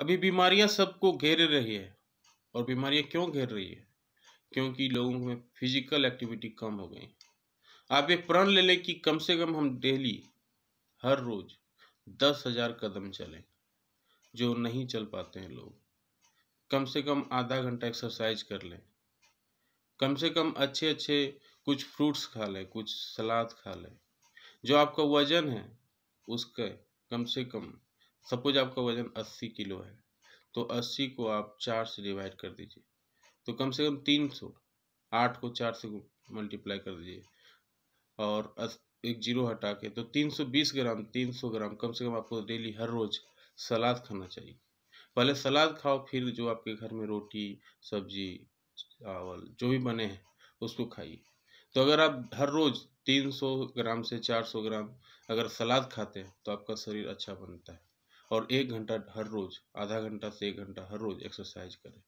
अभी बीमारियां सबको घेर रही है और बीमारियां क्यों घेर रही है क्योंकि लोगों में फिजिकल एक्टिविटी कम हो गई आप एक प्रण ले लें कि कम से कम हम डेली हर रोज दस हजार कदम चलें जो नहीं चल पाते हैं लोग कम से कम आधा घंटा एक्सरसाइज कर लें कम से कम अच्छे अच्छे कुछ फ्रूट्स खा लें कुछ सलाद खा लें जो आपका वजन है उसके कम से कम सपोज आपका वज़न अस्सी किलो है तो अस्सी को आप चार से डिवाइड कर दीजिए तो कम से कम तीन सौ आठ को चार से मल्टीप्लाई कर दीजिए और एक जीरो हटा के तो तीन सौ बीस ग्राम तीन सौ ग्राम कम से कम आपको डेली हर रोज़ सलाद खाना चाहिए पहले सलाद खाओ फिर जो आपके घर में रोटी सब्जी चावल जो भी बने हैं उसको खाइए तो अगर आप हर रोज़ 300 ग्राम से 400 ग्राम अगर सलाद खाते हैं तो आपका शरीर अच्छा बनता है और एक घंटा हर रोज़ आधा घंटा से एक घंटा हर रोज़ एक्सरसाइज करें